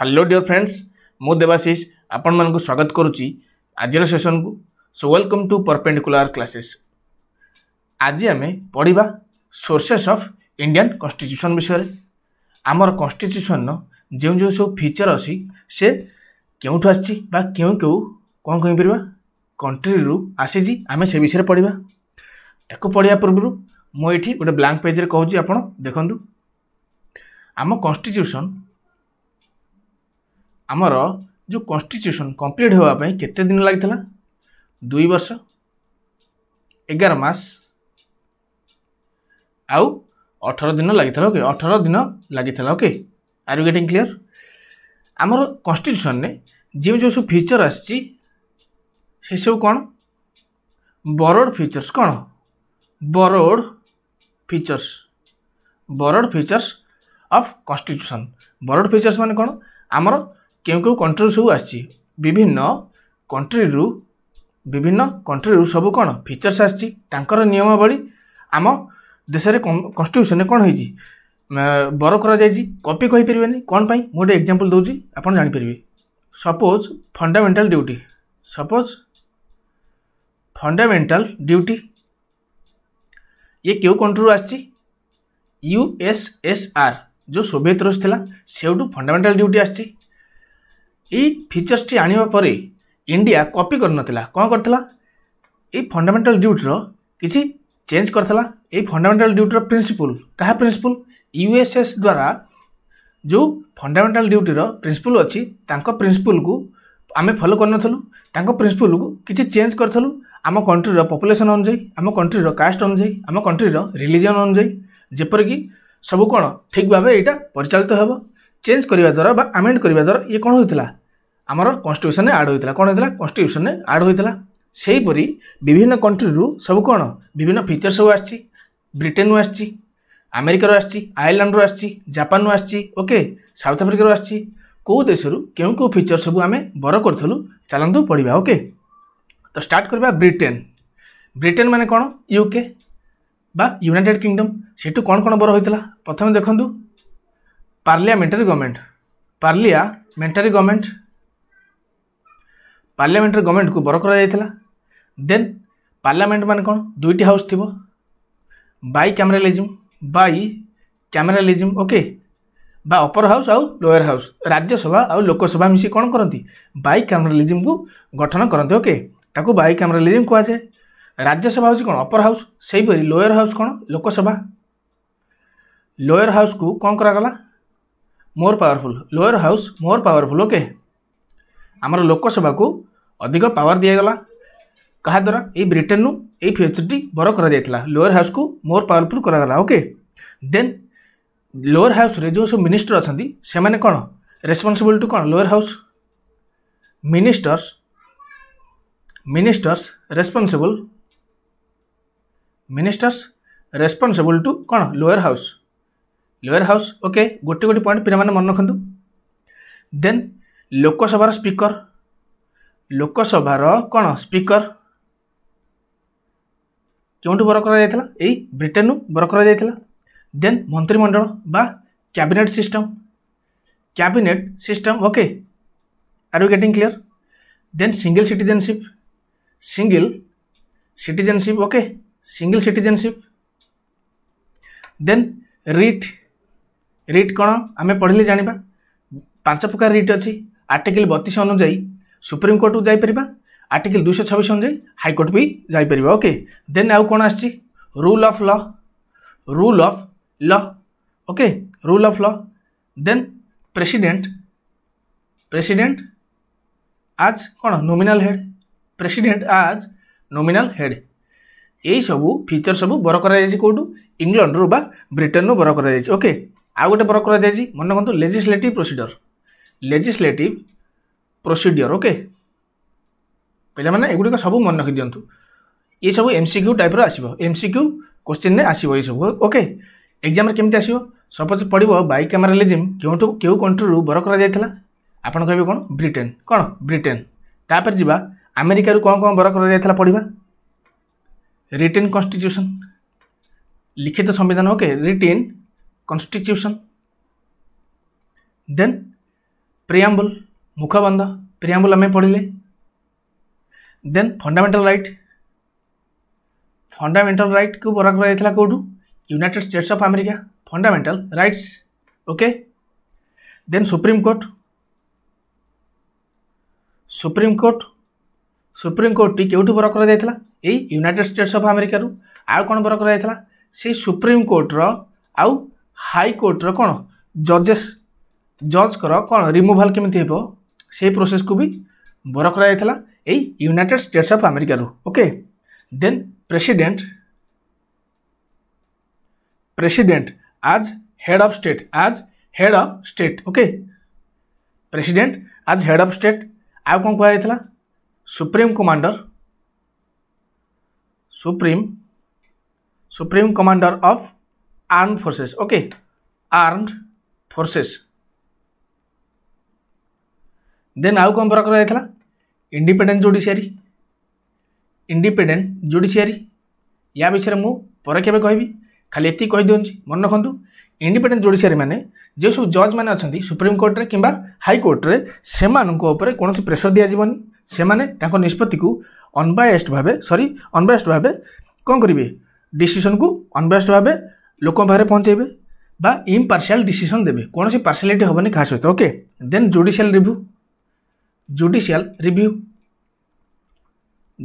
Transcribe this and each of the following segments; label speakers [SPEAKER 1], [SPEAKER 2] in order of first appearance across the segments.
[SPEAKER 1] Hello deer friends ମୁଁ ଦେବାଶିଷ ଆପଣମାନଙ୍କୁ ସ୍ୱାଗତ କରୁଛି ଆଜିର ସେସନକୁ so welcome to perpendicular classes ଆଜି ଆମେ ପଢ଼ିବା ସୋର୍ସେସ୍ ଅଫ୍ ଇଣ୍ଡିଆନ୍ କନଷ୍ଟିଟ୍ୟୁସନ୍ ବିଷୟରେ ଆମର କନଷ୍ଟିଟ୍ୟୁସନ୍ର ଯେଉଁ ଯେଉଁ ସବୁ ଫିଚର୍ ଅଛି ସେ କେଉଁଠୁ ଆସିଛି ବା କେଉଁ କେଉଁ କ'ଣ କହିପାରିବା କଣ୍ଟ୍ରିରୁ ଆସିଛି ଆମେ ସେ ବିଷୟରେ ପଢ଼ିବା ତାକୁ ପଢ଼ିବା ପୂର୍ବରୁ ମୁଁ ଏଇଠି ଗୋଟେ ବ୍ଲାଙ୍କ ପେଜ୍ରେ କହୁଛି ଆପଣ ଦେଖନ୍ତୁ ଆମ କନଷ୍ଟିଚ୍ୟୁସନ୍ ଆମର ଯେଉଁ କନଷ୍ଟିଚ୍ୟୁସନ୍ କମ୍ପ୍ଲିଟ୍ ହେବା ପାଇଁ କେତେ ଦିନ ଲାଗିଥିଲା ଦୁଇ ବର୍ଷ ଏଗାର ମାସ ଆଉ ଅଠର ଦିନ ଲାଗିଥିଲା ଓକେ ଅଠର ଦିନ ଲାଗିଥିଲା okay are you getting clear ଆମର କନଷ୍ଟିଚ୍ୟୁସନ୍ରେ ଯେଉଁ ଯେଉଁ ସବୁ ଫିଚର୍ ଆସିଛି ସେସବୁ କ'ଣ ବରୋଡ଼ ଫିଚର୍ସ କ'ଣ borrowed features borrowed features of constitution borrowed features ମାନେ କ'ଣ ଆମର କେଉଁ କେଉଁ କଣ୍ଟ୍ରିରୁ ସବୁ ଆସିଛି ବିଭିନ୍ନ କଣ୍ଟ୍ରିରୁ ବିଭିନ୍ନ କଣ୍ଟ୍ରିରୁ ସବୁ କ'ଣ ଫିଚର୍ସ ଆସିଛି ତାଙ୍କର ନିୟମାବଳୀ ଆମ ଦେଶରେ କନଷ୍ଟିଟ୍ୟୁସନରେ କ'ଣ ହେଇଛି ବର କରାଯାଇଛି କପି କହିପାରିବେନି କ'ଣ ପାଇଁ ମୁଁ ଗୋଟେ ଏକ୍ଜାମ୍ପଲ୍ ଦେଉଛି ଆପଣ ଜାଣିପାରିବେ suppose fundamental duty suppose fundamental duty ଇଏ କେଉଁ କଣ୍ଟ୍ରିରୁ ଆସିଛି ୟୁଏସ୍ଏସ୍ଆର୍ ଯେଉଁ ସୋଭିଏତ ରୁଷ ଥିଲା ସେଉଠୁ ଫଣ୍ଡାମେଣ୍ଟାଲ୍ ଡ୍ୟୁଟି ଆସିଛି এই ফিচরসটি আনবা পরে ইন্ডিয়া কপি করে নথিলা কম করে এই ফন্ডামেন্টাল ডিউটির কিছু চেঞ্জ করে এই ফন্ডামেন্টাল ডিউটির প্রিন্সিপল কাহ প্রিন্সিপল ইউএসএস দ্বারা যে ফন্ডামেন্টাল ডিউটির প্রিন্সিপল অনেক প্রিন্সিপলকু আমি ফলো করে নথিলু তাঁক প্রিন্সিপলকু কিছু চেঞ্জ করে আম কন্ট্রির পপুলেসন অনুযায়ী আম কন্ট্রির কাস্ট অনুযায়ী আম কন্ট্রির রিলিজন অনুযায়ী যেপরিক সবু কোণ ঠিক ভাবে এইটা পরিচালিত হবো ଚେଞ୍ଜ କରିବା ଦ୍ୱାରା ବା ଆମେଣ୍ଡ କରିବା ଦ୍ୱାରା ଇଏ କ'ଣ ହୋଇଥିଲା ଆମର କନଷ୍ଟିଟ୍ୟୁସନରେ ଆଡ଼୍ ହୋଇଥିଲା କ'ଣ ହୋଇଥିଲା କନଷ୍ଟିଟ୍ୟୁସନରେ ଆଡ଼୍ ହୋଇଥିଲା ସେହିପରି ବିଭିନ୍ନ କଣ୍ଟ୍ରିରୁ ସବୁ କ'ଣ ବିଭିନ୍ନ ଫିଚର ସବୁ ଆସିଛି ବ୍ରିଟେନରୁ ଆସିଛି ଆମେରିକାରୁ ଆସିଛି ଆୟର୍ଲାଣ୍ଡରୁ ଆସିଛି ଜାପାନରୁ ଆସିଛି ଓକେ ସାଉଥ ଆଫ୍ରିକାରୁ ଆସିଛି କେଉଁ ଦେଶରୁ କେଉଁ କେଉଁ ଫିଚର ସବୁ ଆମେ ବର କରିଥିଲୁ ଚାଲନ୍ତୁ ପଢ଼ିବା ଓକେ ତ ଷ୍ଟାର୍ଟ କରିବା ବ୍ରିଟେନ ବ୍ରିଟେନ ମାନେ କ'ଣ ୟୁକେ ବା ୟୁନାଇଟେଡ଼ କିଙ୍ଗଡମ୍ ସେଠୁ କ'ଣ କ'ଣ ବର ହୋଇଥିଲା ପ୍ରଥମେ ଦେଖନ୍ତୁ parliamentary government parliamentary government parliamentary government को बर करा देन पार्लियामेंट मान कौन दुईट हाउस थी बै क्यामेरालीजम बै क्यामेरालीजम ओके বা অপর হাউস আউ লোয়ার হাউস রাজ্যসভা আউ লোকসভা মিশি কোণ করতে বাই ক্যামেরালিজম কু গঠন করতে ওকে তাকে বাই ক্যামেরালিজম কুযায় রাজ্যসভা হচ্ছে কোণ অপর হাউস সেইপরি লোয়ার হাউস কোণ লোকসভা লোয়ার হাউস কু কোণ করা more powerful lower house more powerful okay আমার লোকসভাকে অধিক পাওয়ার দিয়েগলা কাহাদ্বারা এই ব্রিটেন্রু এই ফিচরটি বড় করা যাই লোয়ার হাউসকে মোর পাওয়ারফুল করাগলা ওকে দেন লোয়ার হাউসে যে সব মিনিষ্টর অনেক সে কোণ রেসপন্সিবিলিটি কোণ lower house ministers ministers responsible ministers responsible to କ'ଣ lower house lower house okay गोटे गोटे पॉइंट पे मन रखु दे लोकसभा स्पीकर लोकसभा कौन स्पीकर क्यों बर कर ब्रिटेन बर कर देन मंत्रिमंडल बा cabinet system cabinet system okay are you getting clear then single citizenship single citizenship okay single citizenship then writ writ କ'ଣ ଆମେ ପଢ଼ିଲେ ଜାଣିବା ପାଞ୍ଚ ପ୍ରକାର ରିଟ୍ ଅଛି ଆର୍ଟିକିଲ୍ ବତିଶ ଅନୁଯାୟୀ ସୁପ୍ରିମକୋର୍ଟକୁ ଯାଇପାରିବା ଆର୍ଟିକିଲ୍ ଦୁଇଶହ ଛବିଶ ଅନୁଯାୟୀ ହାଇକୋର୍ଟ ବି ଯାଇପାରିବା ଓକେ ଦେନ୍ ଆଉ କ'ଣ ଆସିଛି rule of law rule of law okay rule of law then president president as কোণ nominal head president as nominal head এই সবু ফিচর সবু বর করা যাই কোটু ইংল্ডরু বা ব্রিটেন্রু বর করা যাই ওকে ଆଉ ଗୋଟେ ପ୍ରକାର କରାଯାଇଛି ମନେ ରଖନ୍ତୁ legislative procedure legislative procedure okay ପିଲାମାନେ ଏଗୁଡ଼ିକ ସବୁ ମନେ ରଖିଦିଅନ୍ତୁ ଏସବୁ ଏମ୍ ସି କ୍ୟୁ ଟାଇପ୍ର ଆସିବ ଏମ୍ ସି କ୍ୟୁ କୋଶ୍ଚିନ୍ରେ ଆସିବ ଏସବୁ ଓକେ ଏକ୍ଜାମ୍ରେ କେମିତି ଆସିବ ସପୋଜ୍ ପଡ଼ିବ ବାଇ କ୍ୟାମେରାଲିଜିମ୍ କେଉଁଠୁ କେଉଁ କଣ୍ଟ୍ରିରୁ ବର କରାଯାଇଥିଲା ଆପଣ କହିବେ କ'ଣ ବ୍ରିଟେନ୍ କ'ଣ ବ୍ରିଟେନ୍ ତାପରେ ଯିବା ଆମେରିକାରୁ କ'ଣ କ'ଣ ବର କରାଯାଇଥିଲା ପଢ଼ିବା ରିଟେନ୍ କନଷ୍ଟିଚ୍ୟୁସନ୍ লিখিত সংবিধান okay written constitution then preamble मुखाबंधा preamble हमें पढ़िले then fundamental right fundamental right को बराक रहा कौटू United States of America fundamental rights okay then supreme court supreme court supreme court टी केउठु बर करा यूनाइटेड स्टेट्स ऑफ अमेरिका रु आ कोन बर करा सुप्रीम कोर्ट रो आउ ହାଇକୋର୍ଟର କ'ଣ ଜଜେସ୍ ଜଜ୍ଙ୍କର କ'ଣ ରିମୁଭାଲ୍ କେମିତି ହେବ ସେଇ ପ୍ରୋସେସ୍କୁ ବି ବର କରାଯାଇଥିଲା ଏଇ ୟୁନାଇଟେଡ଼ ଷ୍ଟେଟ୍ସ ଅଫ୍ ଆମେରିକାରୁ okay then president president as head of state as head of state okay president as head of state ଆଉ କ'ଣ କୁହାଯାଇଥିଲା supreme commander supreme supreme commander of armed forces okay armed forces then आउ कौन प्रकार जाता independent जुडिसीआरी independent जुडिसीआरी या विषय में मुझे केवे खाली एति कहीदिं मन रखुद इंडिपेडेन्ट जुडिसीआरी मैंने जो सब जज मैंने अच्छा सुप्रीमकोर्टे कि हाइकोर्टे से कौन प्रेसर दिजावन से निष्पत्ति को अनबायस्ड भाव सरी अनबायस्ड भाव कौन करेंगे डिसीजन को अनबायस्ड भाव ଲୋକଙ୍କ ପାଖରେ ପହଞ୍ଚାଇବେ বা ইম্পার্শিয়াল ডিসিশন দেবে কোণী পার্সিয়ালিটি হবনি কাହା ସହିତ okay then judicial review judicial review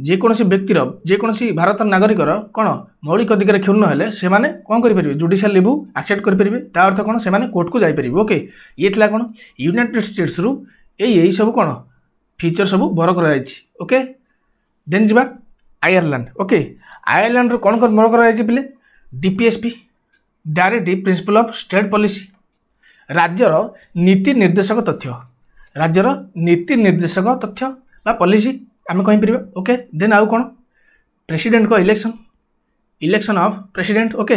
[SPEAKER 1] যেকোনসি ব্যক্তির যেকোনসি ভারতের নাগরিকর কোণ মৌলিক অধিকার ক্ষুণ্ণ হলে সে কম করে পারবে জুডিশিয়াল রিভিউ আকসেপ্ট করে পারবে তা অর্থ কোণ সে কোর্টকু যাইপারে ওকে ইয়ে লা কোণ ইউনাইটেড স্টেটসরু এই এই সব কোণ ফিচর সব বর করা যাইছি ওকে দেন যা আয়ারল্যান্ড ওকে আয়ারল্যান্ডর কোণ বর করা যাইছি পিলে DPSP directive principle of state policy ରାଜ୍ୟର ନୀତି ନିର୍ଦ୍ଦେଶକ ତଥ୍ୟ ରାଜ୍ୟର ନୀତି ନିର୍ଦ୍ଦେଶକ ତଥ୍ୟ ବା ପଲିସି ଆମେ କହିପାରିବା ଓକେ ଦେନ୍ ଆଉ କ'ଣ ପ୍ରେସିଡେଣ୍ଟଙ୍କ election election of president okay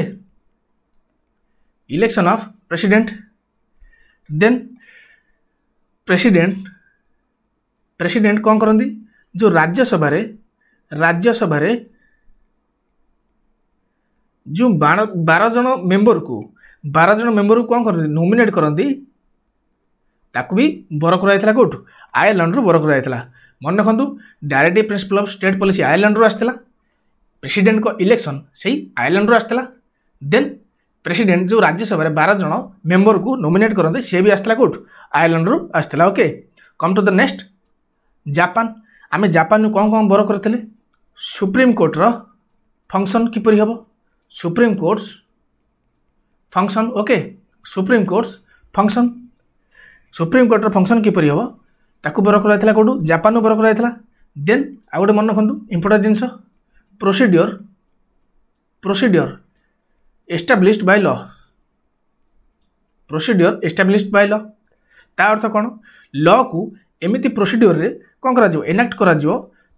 [SPEAKER 1] election of president then president president କ'ଣ କରନ୍ତି ଯେଉଁ ରାଜ୍ୟସଭାରେ ରାଜ୍ୟସଭାରେ ଯେଉଁ ବାଣ ବାର ଜଣ ମେମ୍ବରକୁ ବାର ଜଣ ମେମ୍ବରକୁ କ'ଣ କରନ୍ତି ନୋମିନେଟ୍ କରନ୍ତି ତାକୁ ବି ବର କରାଯାଇଥିଲା କେଉଁଠୁ ଆୟର୍ଲାଣ୍ଡରୁ ବର କରାଯାଇଥିଲା ମନେ ରଖନ୍ତୁ directive principle of state policy ଆୟର୍ଲାଣ୍ଡରୁ ଆସିଥିଲା ପ୍ରେସିଡେଣ୍ଟଙ୍କ ଇଲେକ୍ସନ୍ ସେଇ ଆୟର୍ଲାଣ୍ଡରୁ ଆସିଥିଲା ଦେନ୍ ପ୍ରେସିଡେଣ୍ଟ ଯେଉଁ ରାଜ୍ୟସଭାରେ ବାର ଜଣ ମେମ୍ବରକୁ ନୋମିନେଟ୍ କରନ୍ତି ସିଏ ବି ଆସିଥିଲା କେଉଁଠୁ ଆୟର୍ଲାଣ୍ଡରୁ ଆସିଥିଲା okay come to the next Japan ଆମେ ଜାପାନରୁ କ'ଣ କ'ଣ ବର କରିଥିଲେ ସୁପ୍ରିମକୋର୍ଟର ଫଙ୍କସନ୍ କିପରି ହେବ supreme court's function okay supreme court's function supreme courtର function କିପରି ହେବ ତାକୁ ବର କରାଯାଇଥିଲା କେଉଁଠୁ ଜାପାନରୁ ବର କରାଯାଇଥିଲା ଦେନ୍ ଆଉ ଗୋଟେ ମନେ ରଖନ୍ତୁ ଇମ୍ପୋର୍ଟାଣ୍ଟ ଜିନିଷ procedure procedure established by law procedure established by law ତା ଅର୍ଥ କ'ଣ ଲକୁ ଏମିତି ପ୍ରୋସିଡ଼ିଓରରେ କ'ଣ କରାଯିବ ଏନାକ୍ଟ କରାଯିବ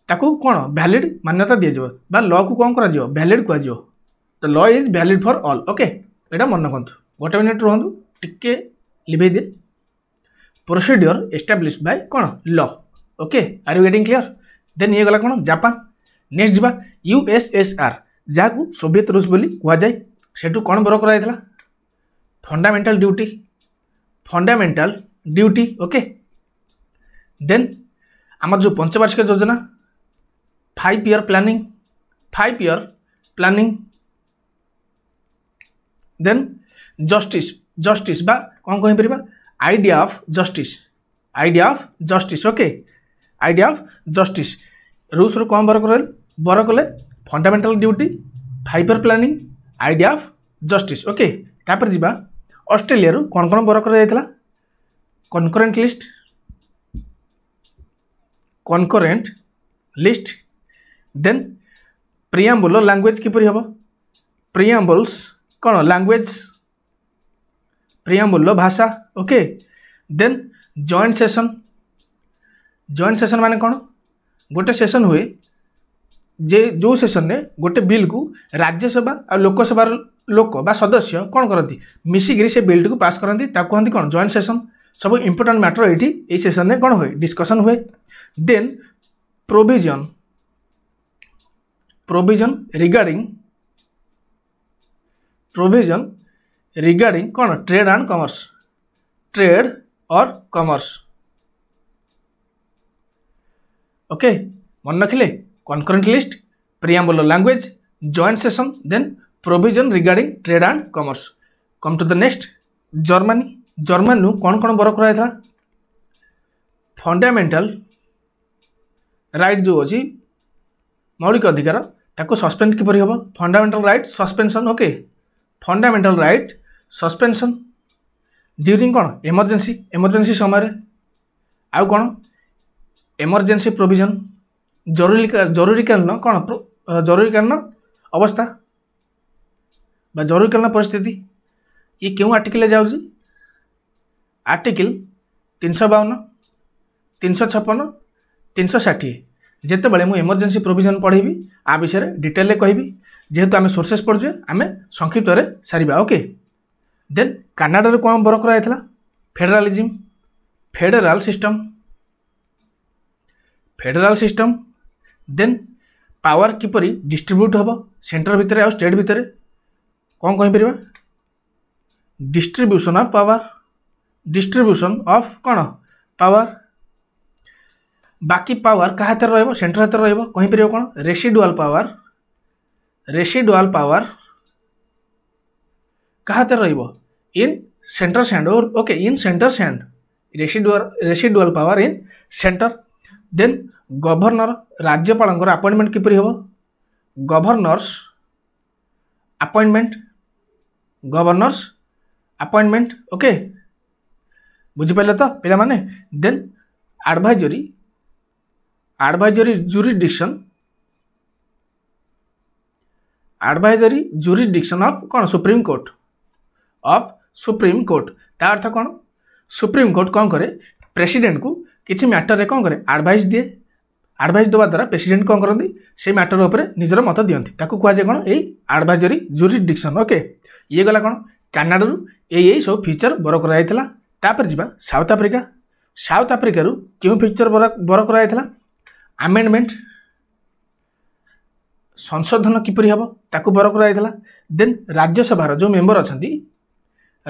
[SPEAKER 1] ତାକୁ କ'ଣ ଭ୍ୟାଲିଡ଼ ମାନ୍ୟତା ଦିଆଯିବ ବା ଲକୁ କ'ଣ କରାଯିବ ଭ୍ୟାଲିଡ଼ କୁହାଯିବ the law is valid for all okay ଏଇଟା ମନେ ରଖନ୍ତୁ ଗୋଟେ ମିନିଟ୍ ରୁହନ୍ତୁ ଟିକେ ଲିଭେଇ ଦିଏ ପ୍ରୋସିଡ଼ିଓର ଏଷ୍ଟାବ୍ଲିଶ୍ ବାଇ କ'ଣ law okay are you getting clear then ଇଏ ଗଲା କ'ଣ ଜାପାନ ନେକ୍ସଟ ଯିବା ୟୁଏସ୍ଏସ୍ଆର୍ ଯାହାକୁ ସୋଭିଏତ ରୁଷ ବୋଲି କୁହାଯାଏ ସେଠୁ କ'ଣ ବର କରାଯାଇଥିଲା fundamental duty fundamental duty okay then আমার যে পঞ্চবার্ষিক যোজনা five year planning five year planning then justice justice ବା କ'ଣ କହିପାରିବା idea of justice idea of justice okay idea of justice ରୁଲ୍ସରୁ କ'ଣ ବର କଲେ ବର କଲେ fundamental duty five year planning idea of justice okay ତାପରେ ଯିବା ଅଷ୍ଟ୍ରେଲିଆରୁ କ'ଣ କ'ଣ ବର କରାଯାଇଥିଲା concurrent list concurrent list then preamble language କିପରି ହେବ ପ୍ରିୟାମ୍ବୁଲ୍ସ କ'ଣ ଲାଙ୍ଗୁଏଜ୍ ପ୍ରିୟମୂଲ୍ୟ ଭାଷା okay then joint session joint session ମାନେ କ'ଣ ଗୋଟେ ସେସନ୍ ହୁଏ ଯେ ଯେଉଁ ସେସନ୍ରେ ଗୋଟେ ବିଲ୍କୁ ରାଜ୍ୟସଭା ଆଉ ଲୋକସଭାର ଲୋକ ବା ସଦସ୍ୟ କ'ଣ କରନ୍ତି ମିଶିକିରି ସେ ବିଲ୍ଟିକୁ ପାସ୍ କରନ୍ତି ତାକୁ କହନ୍ତି କ'ଣ ଜଏଣ୍ଟ ସେସନ୍ ସବୁ ଇମ୍ପୋର୍ଟାଣ୍ଟ ମ୍ୟାଟର ଏଇଠି ଏଇ ସେସନ୍ରେ କ'ଣ ହୁଏ ଡିସ୍କସନ୍ ହୁଏ then provision provision regarding provision regarding कौन ट्रेड एंड कमर्स ट्रेड और कमर्स ओके मन रखिले concurrent list preamble language joint session then provision regarding trade and commerce come to the next Germany German कौन कौन बर कराई था फंडामेंटाल राइट जो अच्छी मौलिक अधिकार ताको सस्पेंड किपर हम fundamental right suspension okay okay. Fundamental right suspension during କ'ଣ ଏମର୍ଜେନ୍ସି ଏମର୍ଜେନ୍ସି ସମୟରେ ଆଉ କ'ଣ ଏମର୍ଜେନ୍ସି ପ୍ରୋଭିଜନ୍ ଜରୁରୀ ଜରୁରୀକାଳୀନ କ'ଣ ଜରୁରୀକାଳୀନ ଅବସ୍ଥା বা জরুরীকালীন পরিস্থিতি ই কেউ আর্টিকেলে যাচ্ছি আর্টিকেল তিনশো বাউন তিনশো ছপন তিনশো ষাঠিয়ে যেতবে মু এমর্জেন্সি প্রোভিজন পড়াইবি আ বিষয়ে ডিটেলে কহবি যেহেতু আমি সোর্সেস পড়ছে আমি সংক্ষিপ্তরে সারিবা ওকে দেন কানাডার কম বড় করা হয়েছিল federalism federal system federal system then power কিপরি ডিস্ট্রিব্যুট হব সেন্টার ভিতরে আর স্টেট ভিতরে কম কহিপার ডিস্ট্রিব্যুশন অফ পাওয়ার ডিস্ট্রিব্যুশন অফ কণ পাওয়ার বাকি পাওয়ার কাহা হাতে রহব সেন্টার হাতে রহব কহিপার কোণ রেসিডুয়াল পাওয়ার ରେସିଡୁଆଲ୍ ପାୱାର କାହା ହାତରେ ରହିବ ଇନ୍ ସେଣ୍ଟର ସ୍ୟାଣ୍ଡ ଓକେ ଇନ୍ ସେଣ୍ଟର ସ୍ୟାଣ୍ଡ residual residual power in centre then governor ରାଜ୍ୟପାଳଙ୍କର ଆପଏଣ୍ଟମେଣ୍ଟ କିପରି ହେବ governors appointment governors appointment okay ବୁଝିପାରିଲେ ତ ପିଲାମାନେ then advisory advisory jurisdiction advisory jurisdiction of କ'ଣ ସୁପ୍ରିମକୋର୍ଟ ଅଫ୍ ସୁପ୍ରିମକୋର୍ଟ ତା ଅର୍ଥ କ'ଣ ସୁପ୍ରିମକୋର୍ଟ କ'ଣ କରେ ପ୍ରେସିଡେଣ୍ଟକୁ କିଛି ମ୍ୟାଟରରେ କ'ଣ କରେ ଆଡ଼ଭାଇସ୍ ଦିଏ ଆଡ଼ଭାଇସ୍ ଦେବା ଦ୍ୱାରା ପ୍ରେସିଡେଣ୍ଟ କ'ଣ କରନ୍ତି ସେଇ ମ୍ୟାଟର ଉପରେ ନିଜର ମତ ଦିଅନ୍ତି ତାକୁ କୁହାଯାଏ କ'ଣ ଏଇ ଆଡ଼ଭାଇଜରୀ ଜୁରିଡିକ୍ସନ୍ ଓକେ ଇଏ ଗଲା କ'ଣ କାନାଡ଼ାରୁ ଏଇ ଏଇ ସବୁ ଫିଚର୍ ବର କରାଯାଇଥିଲା ତାପରେ ଯିବା ସାଉଥ୍ ଆଫ୍ରିକା ସାଉଥ୍ ଆଫ୍ରିକାରୁ କେଉଁ ଫିଚର ବର କରାଯାଇଥିଲା ଆମେଣ୍ଡମେଣ୍ଟ ସଂଶୋଧନ କିପରି ହେବ ତାକୁ ବର କରାଯାଇଥିଲା ଦେନ୍ ରାଜ୍ୟସଭାର ଯେଉଁ ମେମ୍ବର ଅଛନ୍ତି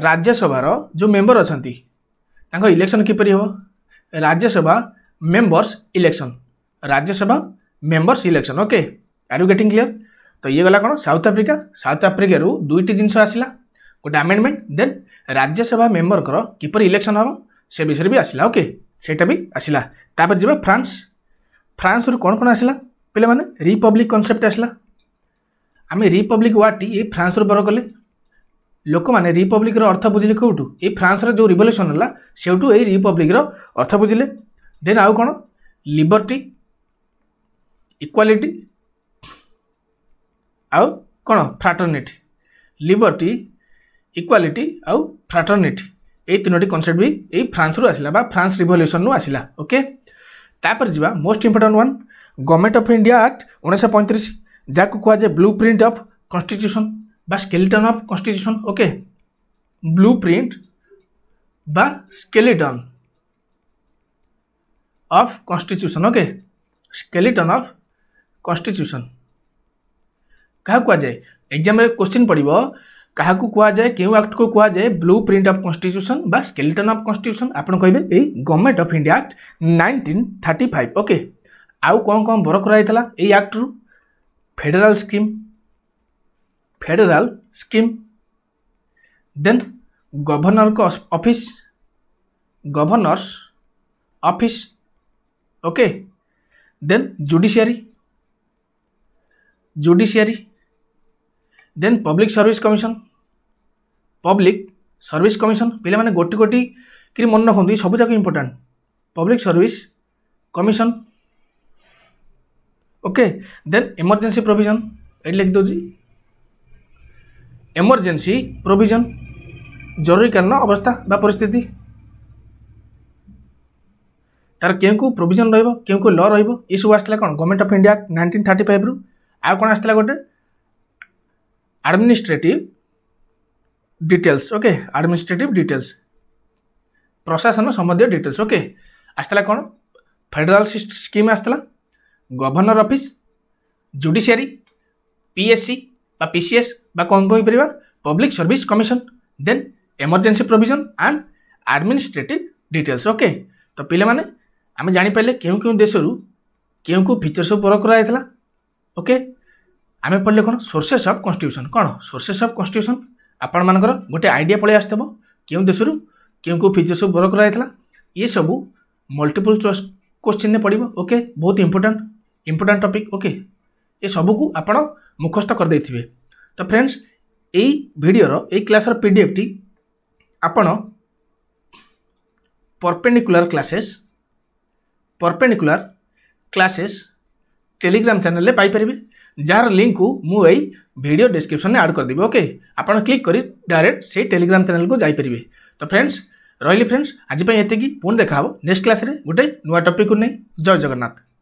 [SPEAKER 1] ରାଜ୍ୟସଭାର ଯେଉଁ ମେମ୍ବର ଅଛନ୍ତି ତାଙ୍କ ଇଲେକ୍ସନ୍ କିପରି ହେବ Rajya Sabha members election Rajya Sabha members election okay are you getting clear ତ ଇଏ ଗଲା କ'ଣ ସାଉଥ ଆଫ୍ରିକା ସାଉଥ ଆଫ୍ରିକାରୁ ଦୁଇଟି ଜିନିଷ ଆସିଲା ଗୋଟେ ଆମେଣ୍ଡମେଣ୍ଟ ଦେନ୍ ରାଜ୍ୟସଭା ମେମ୍ବରଙ୍କର କିପରି ଇଲେକ୍ସନ୍ ହେବ ସେ ବିଷୟରେ ବି ଆସିଲା ଓକେ ସେଇଟା ବି ଆସିଲା ତାପରେ ଯିବା ଫ୍ରାନ୍ସ ଫ୍ରାନ୍ସରୁ କ'ଣ କ'ଣ ଆସିଲା ପିଲାମାନେ ରିପବ୍ଲିକ୍ କନସେପ୍ଟ ଆସିଲା ଆମେ ରିପବ୍ଲିକ୍ ୱାର୍ଡ଼ଟି ଏଇ ଫ୍ରାନ୍ସରୁ ବର କଲେ ଲୋକମାନେ ରିପବ୍ଲିକ୍ର ଅର୍ଥ ବୁଝିଲେ କେଉଁଠୁ ଏଇ ଫ୍ରାନ୍ସର ଯେଉଁ ରିଭଲ୍ୟୁସନ୍ ହେଲା ସେଇଠୁ ଏଇ ରିପବ୍ଲିକ୍ର ଅର୍ଥ ବୁଝିଲେ ଦେନ୍ ଆଉ କ'ଣ ଲିବର୍ଟି ଇକ୍ୱାଲିଟି ଆଉ କ'ଣ ଫ୍ରାଟର୍ନିଟି ଲିବର୍ଟି ଇକ୍ୱାଲିଟି ଆଉ ଫ୍ରାଟର୍ନିଟି ଏଇ ତିନୋଟି କନସେପ୍ଟ ବି ଏଇ ଫ୍ରାନ୍ସରୁ ଆସିଲା ବା ଫ୍ରାନ୍ସ ରିଭଲ୍ୟୁସନ୍ରୁ ଆସିଲା ଓକେ ତାପରେ ଯିବା most important one government of India act ଉଣେଇଶହ ପଇଁତିରିଶ ଯାହାକୁ କୁହାଯାଏ ବ୍ଲୁ ପ୍ରିଣ୍ଟ ଅଫ୍ କନଷ୍ଟିଚ୍ୟୁସନ୍ ବା skeleton of constitution okay blueprint বা skeleton of constitution okay skeleton of constitution কাহা কুযায় এক্সামে কোশ্চিন পড়ব କାହାକୁ କୁହାଯାଏ କେଉଁ ଆକ୍ଟକୁ କୁହାଯାଏ ବ୍ଲୁ ପ୍ରିଣ୍ଟ ଅଫ୍ କନଷ୍ଟିଚ୍ୟୁସନ୍ ବା ସ୍କେଲିଟନ୍ ଅଫ୍ କନଷ୍ଟିଚ୍ୟୁସନ୍ ଆପଣ କହିବେ ଏଇ government of India act nineteen thirty five okay ଆଉ କ'ଣ କ'ଣ ବର କରାଯାଇଥିଲା ଏଇ ଆକ୍ଟରୁ federal scheme federal scheme then ଗଭର୍ଣ୍ଣରଙ୍କ office governors office okay then judiciary judiciary then public service commission public service commission ପିଲାମାନେ ଗୋଟି ଗୋଟି କିରି ମନେ ରଖନ୍ତୁ ଏ ସବୁଯାକ important public service commission okay then emergency provision ଏଇଠି ଲେଖିଦେଉଛି ଏମର୍ଜେନ୍ସି ପ୍ରୋଭିଜନ୍ ଜରୁରୀକାଳୀନ ଅବସ୍ଥା ବା ପରିସ୍ଥିତି ତାର କେଉଁ କେଉଁ ପ୍ରୋଭିଜନ୍ ରହିବ କେଉଁ କେଉଁ ଲ ରହିବ ଏସବୁ ଆସିଥିଲା କ'ଣ government of India nineteen thirty ଫାଇଭ୍ରୁ ଆଉ କ'ଣ ଆସିଥିଲା ଗୋଟେ administrative details okay administrative details ପ୍ରଶାସନ ସମ୍ବନ୍ଧୀୟ ଡିଟେଲ୍ସ ଓକେ ଆସିଥିଲା କ'ଣ ଫେଡେରାଲ ସ୍କିମ୍ ଆସିଥିଲା ଗଭର୍ଣ୍ଣର ଅଫିସ୍ ଜୁଡ଼ିସିଆରି ପିଏସ୍ସି ବା ପିସିଏସ୍ ବା କ'ଣ କହିପାରିବା public service commission then emergency provision and administrative details okay ତ ପିଲାମାନେ ଆମେ ଜାଣିପାରିଲେ କେଉଁ କେଉଁ ଦେଶରୁ କେଉଁ କେଉଁ ଫିଚର୍ ସବୁ ପର କରାଯାଇଥିଲା ଓକେ ଆମେ ପଢ଼ିଲେ କ'ଣ ସୋର୍ସେସ୍ ଅଫ୍ କନଷ୍ଟିଟ୍ୟୁସନ୍ କ'ଣ ସୋର୍ସେସ୍ ଅଫ୍ କନଷ୍ଟିଟ୍ୟୁସନ୍ ଆପଣମାନଙ୍କର ଗୋଟେ ଆଇଡ଼ିଆ ପଳେଇ ଆସିଥିବ କେଉଁ ଦେଶରୁ କେଉଁ କେଉଁ ଫିଚର୍ ସବୁ ବର କରାଯାଇଥିଲା ଏସବୁ ମଲ୍ଟିପୁଲ୍ ଚଏସ୍ କୋଶ୍ଚିନ୍ରେ ପଡ଼ିବ ଓକେ ବହୁତ ଇମ୍ପୋର୍ଟାଣ୍ଟ ଇମ୍ପୋର୍ଟାଣ୍ଟ ଟପିକ୍ ଓକେ ଏସବୁକୁ ଆପଣ ମୁଖସ୍ଥ କରିଦେଇଥିବେ ତ ଫ୍ରେଣ୍ଡସ୍ ଏଇ ଭିଡ଼ିଓର ଏଇ କ୍ଲାସ୍ର ପି ଡି ଏଫ୍ଟି ଆପଣ perpendicular classes perpendicular classes Telegram ଚ୍ୟାନେଲରେ ପାଇପାରିବେ ଯାହାର ଲିଙ୍କକୁ ମୁଁ ଏଇ ଭିଡ଼ିଓ ଡିସ୍କ୍ରିପ୍ସନ୍ରେ ଆଡ଼୍ କରିଦେବି ଓକେ ଆପଣ କ୍ଲିକ୍ କରି ଡାଇରେକ୍ଟ ସେଇ ଟେଲିଗ୍ରାମ ଚ୍ୟାନେଲକୁ ଯାଇପାରିବେ ତ ଫ୍ରେଣ୍ଡସ୍ ରହିଲି ଫ୍ରେଣ୍ଡସ୍ ଆଜି ପାଇଁ ଏତିକି ପୁଣି ଦେଖା ହେବ ନେକ୍ସଟ କ୍ଲାସ୍ରେ ଗୋଟେ ନୂଆ ଟପିକ୍କୁ ନେଇ ଜୟ ଜଗନ୍ନାଥ